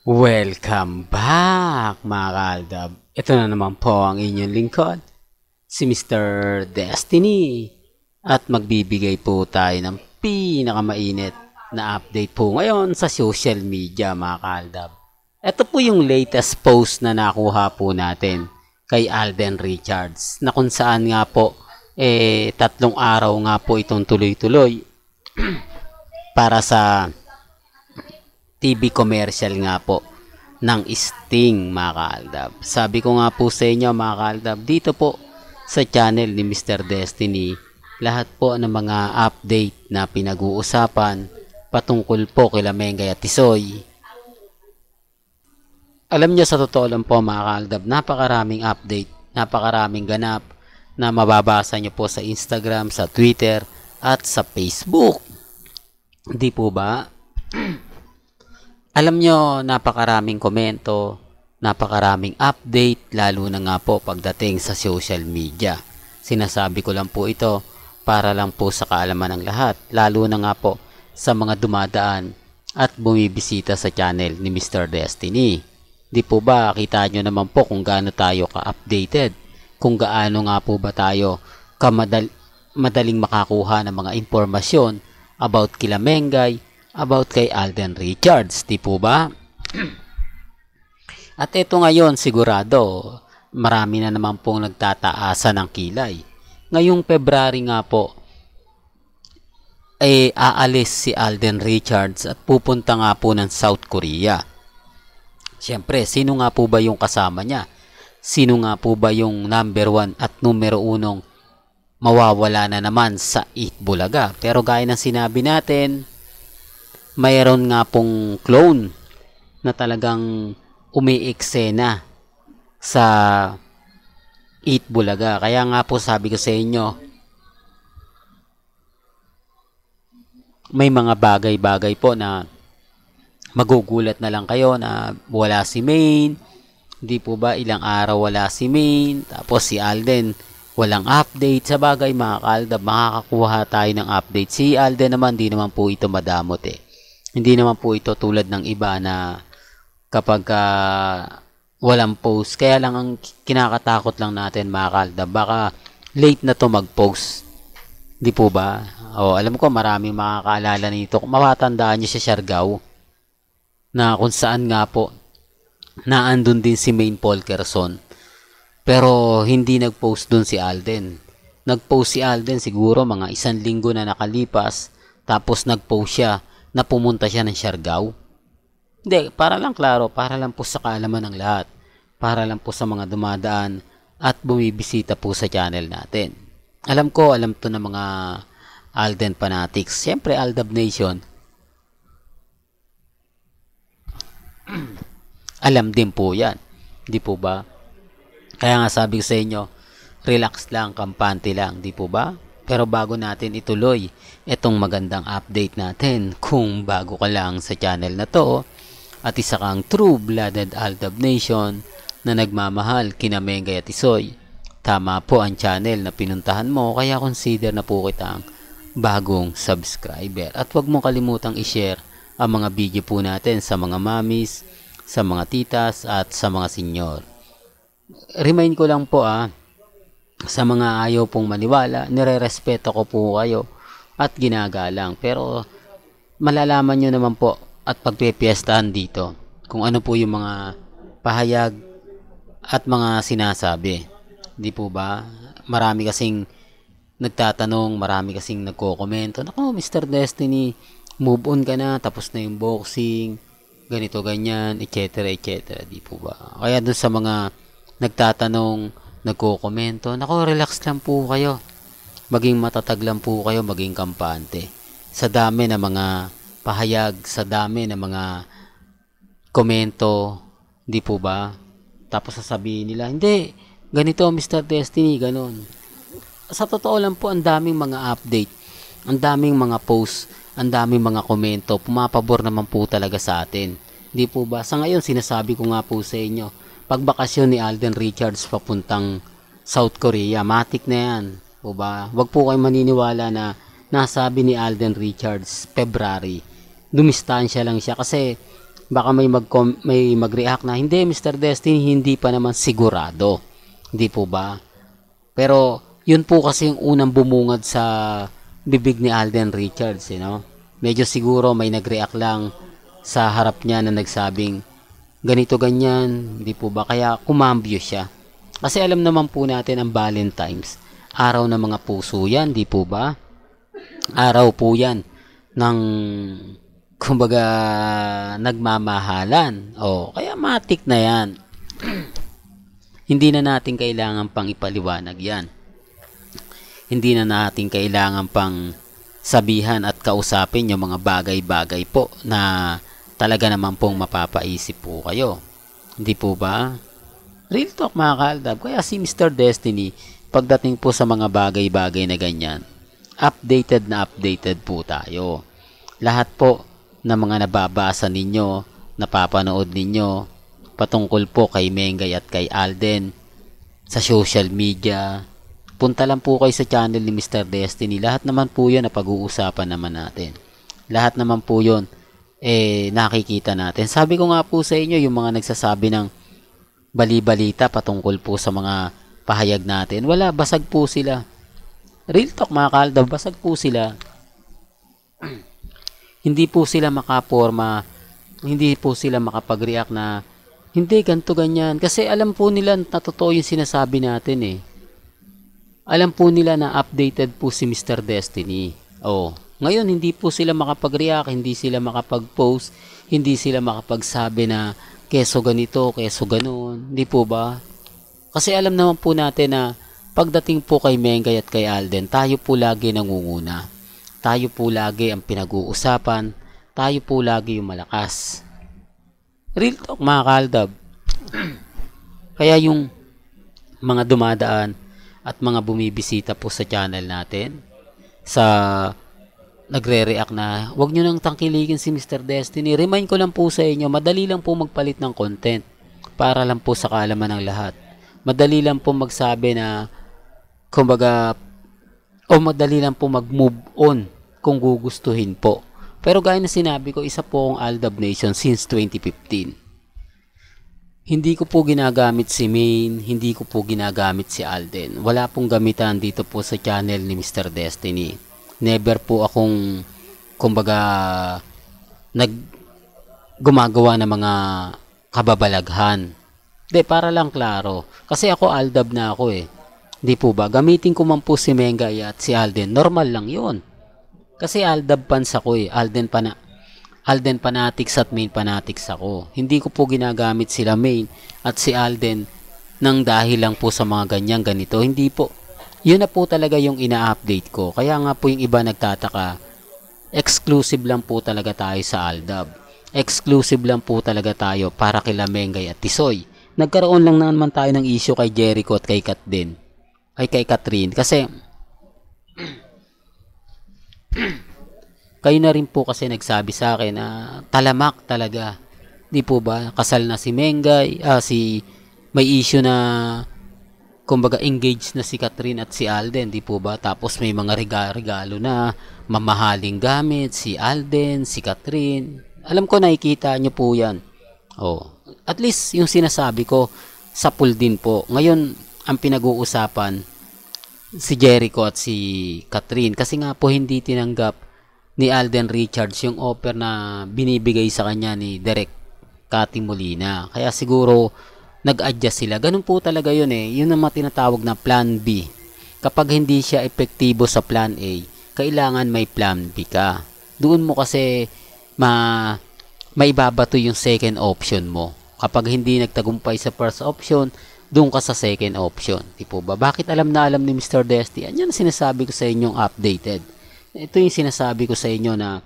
Welcome back mga kaaldab. Ito na naman po ang inyong lingkod, si Mr. Destiny. At magbibigay po tayo ng pinakamainit na update po ngayon sa social media mga kaaldab. Ito po yung latest post na nakuha po natin kay Alden Richards na kung saan nga po eh, tatlong araw nga po itong tuloy-tuloy para sa TV commercial nga po ng Sting mga kaaldab. Sabi ko nga po sa inyo mga kaaldab, dito po sa channel ni Mr. Destiny, lahat po ng mga update na pinag-uusapan patungkol po kila Mengay at Isoy. Alam niyo sa totoo lang po mga kaaldab, napakaraming update, napakaraming ganap na mababasa niyo po sa Instagram, sa Twitter, at sa Facebook. Hindi po ba? Alam nyo, napakaraming komento, napakaraming update, lalo na nga po pagdating sa social media. Sinasabi ko lang po ito para lang po sa kaalaman ng lahat, lalo na nga po sa mga dumadaan at bumibisita sa channel ni Mr. Destiny. Di po ba kita nyo naman po kung gaano tayo ka-updated? Kung gaano nga po ba tayo kamadaling makakuha ng mga impormasyon about kila Mengay, about kay Alden Richards, di po ba? At ito ngayon sigurado, marami na naman pong nagtataasan ng kilay. Ngayong February nga po, eh aalis si Alden Richards at pupunta nga po ng South Korea. Siyempre, sino nga po ba yung kasama niya? Sino nga po ba yung number 1 at numero unong mawawala na naman sa 8 Bulaga? Pero gaya ng sinabi natin, mayroon nga pong clone na talagang umiiksena sa Eat Bulaga. Kaya nga po sabi ko sa inyo, may mga bagay-bagay po na magugulat na lang kayo na wala si Main, hindi po ba ilang araw wala si Main, tapos si Alden, walang update sa bagay mga kaldab makakakuha tayo ng update si Alden naman di naman po ito madamot eh hindi naman po ito tulad ng iba na kapag uh, walang post. Kaya lang ang kinakatakot lang natin mga kalda, baka late na to mag-post. Di po ba? O, alam ko marami makakaalala nito. Mapatandaan niya si Siargao na kung saan nga po naandun din si Main Paul Kerson. Pero hindi nag-post dun si Alden. Nag-post si Alden siguro mga isang linggo na nakalipas. Tapos nag-post siya na pumunta siya ng Siargao? Hindi, para lang klaro, para lang po sa kaalaman ng lahat. Para lang po sa mga dumadaan at bumibisita po sa channel natin. Alam ko, alam to ng mga Alden Fanatics. Siyempre, Aldab Nation. alam din po yan. Di po ba? Kaya nga sabi ko sa inyo, relax lang, kampante lang. Di po ba? Pero bago natin ituloy itong magandang update natin, kung bago ka lang sa channel na to at isa kang true-blooded Aldab Nation na nagmamahal kina Mengay at Isoy, tama po ang channel na pinuntahan mo kaya consider na po kitang bagong subscriber. At wag mo kalimutang i-share ang mga video po natin sa mga mamis, sa mga titas at sa mga senior. Remind ko lang po ah, sa mga ayaw pong maniwala, nirerespeto ko po kayo at ginagalang. Pero malalaman nyo naman po at pagpipiestahan dito kung ano po yung mga pahayag at mga sinasabi. Hindi po ba? Marami kasing nagtatanong, marami kasing nagko-komento, Nako, Mr. Destiny, move on ka na, tapos na yung boxing, ganito, ganyan, etc., etc. Di po ba? Kaya dun sa mga nagtatanong, nagko-komento. Nako, relax lang po kayo. Maging matatag lang po kayo, maging kampante. Sa dami ng mga pahayag, sa dami ng mga komento, hindi po ba? Tapos sasabihin nila, hindi, ganito Mr. Destiny, ganun. Sa totoo lang po, ang daming mga update, ang daming mga post, ang daming mga komento, pumapabor naman po talaga sa atin. Hindi po ba? Sa ngayon, sinasabi ko nga po sa inyo, pagbakasyon ni Alden Richards papuntang South Korea. Matik na yan. O ba? Huwag po kayo maniniwala na nasabi ni Alden Richards February. Dumistansya lang siya kasi baka may mag may mag-react na hindi Mr. Destiny hindi pa naman sigurado. Hindi po ba? Pero yun po kasi yung unang bumungad sa bibig ni Alden Richards, you know? Medyo siguro may nag-react lang sa harap niya na nagsabing ganito ganyan, hindi po ba kaya kumambyo siya. Kasi alam naman po natin ang Valentine's, araw ng mga puso yan, hindi po ba? Araw po yan ng kumbaga nagmamahalan. O, kaya matik na yan. hindi na natin kailangan pang ipaliwanag yan. Hindi na natin kailangan pang sabihan at kausapin yung mga bagay-bagay po na talaga naman pong mapapaisip po kayo. Hindi po ba? Real talk mga kaaldab. Kaya si Mr. Destiny, pagdating po sa mga bagay-bagay na ganyan, updated na updated po tayo. Lahat po ng na mga nababasa ninyo, napapanood ninyo, patungkol po kay Mengay at kay Alden, sa social media, punta lang po kayo sa channel ni Mr. Destiny. Lahat naman po yun na pag-uusapan naman natin. Lahat naman po yun eh, nakikita natin. Sabi ko nga po sa inyo, yung mga nagsasabi ng bali-balita patungkol po sa mga pahayag natin, wala, basag po sila. Real talk mga kalda, basag po sila. hindi po sila makaporma, hindi po sila makapag-react na hindi, ganto ganyan. Kasi alam po nila na totoo yung sinasabi natin eh. Alam po nila na updated po si Mr. Destiny. Oh, ngayon, hindi po sila makapag-react, hindi sila makapag-post, hindi sila makapagsabi na keso ganito, keso ganun. Hindi po ba? Kasi alam naman po natin na pagdating po kay Mengay at kay Alden, tayo po lagi nangunguna. Tayo po lagi ang pinag-uusapan. Tayo po lagi yung malakas. Real talk mga kaaldab. Kaya yung mga dumadaan at mga bumibisita po sa channel natin, sa nagre-react na, wag nyo nang tangkilikin si Mr. Destiny. Remind ko lang po sa inyo, madali lang po magpalit ng content para lang po sa kaalaman ng lahat. Madali lang po magsabi na, kumbaga, o madali lang po mag-move on kung gugustuhin po. Pero gaya na sinabi ko, isa po akong Aldab Nation since 2015. Hindi ko po ginagamit si Main, hindi ko po ginagamit si Alden. Wala pong gamitan dito po sa channel ni Mr. Destiny never po akong kumbaga nag gumagawa ng mga kababalaghan. Hindi, para lang klaro. Kasi ako aldab na ako eh. Hindi po ba? Gamitin ko man po si Mengay at si Alden. Normal lang yon. Kasi aldab pans ako eh. Alden pana Alden fanatics at main fanatics ako. Hindi ko po ginagamit sila main at si Alden nang dahil lang po sa mga ganyang ganito. Hindi po. Yun na po talaga yung ina-update ko. Kaya nga po yung iba nagtataka, exclusive lang po talaga tayo sa Aldab. Exclusive lang po talaga tayo para kila Mengay at Tisoy. Nagkaroon lang naman tayo ng issue kay Jericho at kay Kat din. Ay kay Katrin. Kasi kayo na rin po kasi nagsabi sa akin na talamak talaga. Di po ba? Kasal na si Mengay, ah, si may issue na kumbaga engaged na si Catherine at si Alden, di po ba? Tapos may mga regalo na mamahaling gamit, si Alden, si Catherine. Alam ko nakikita nyo po yan. Oh, at least yung sinasabi ko, sa sapul din po. Ngayon, ang pinag-uusapan, si Jericho at si Catherine. Kasi nga po hindi tinanggap ni Alden Richards yung offer na binibigay sa kanya ni Derek Cati Molina. Kaya siguro, nag-adjust sila. Ganun po talaga yun eh. Yun ang tinatawag na plan B. Kapag hindi siya epektibo sa plan A, kailangan may plan B ka. Doon mo kasi ma may babato yung second option mo. Kapag hindi nagtagumpay sa first option, doon ka sa second option. Di po ba? Bakit alam na alam ni Mr. Desti? Yan yung sinasabi ko sa inyong updated. Ito yung sinasabi ko sa inyo na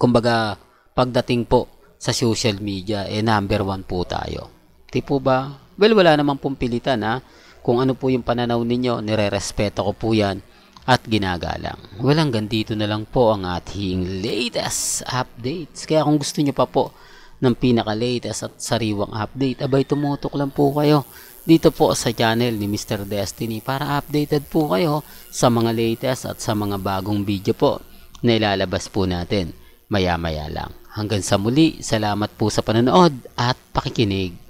kumbaga pagdating po sa social media, eh number one po tayo. Di po ba? Well, wala namang pong pilitan ha. Kung ano po yung pananaw ninyo, nire-respeto ko po yan at ginagalang. Well, hanggang na lang po ang ating latest updates. Kaya kung gusto nyo pa po ng pinaka-latest at sariwang update, abay tumutok lang po kayo dito po sa channel ni Mr. Destiny para updated po kayo sa mga latest at sa mga bagong video po na ilalabas po natin maya-maya lang. Hanggang sa muli, salamat po sa panonood at pakikinig.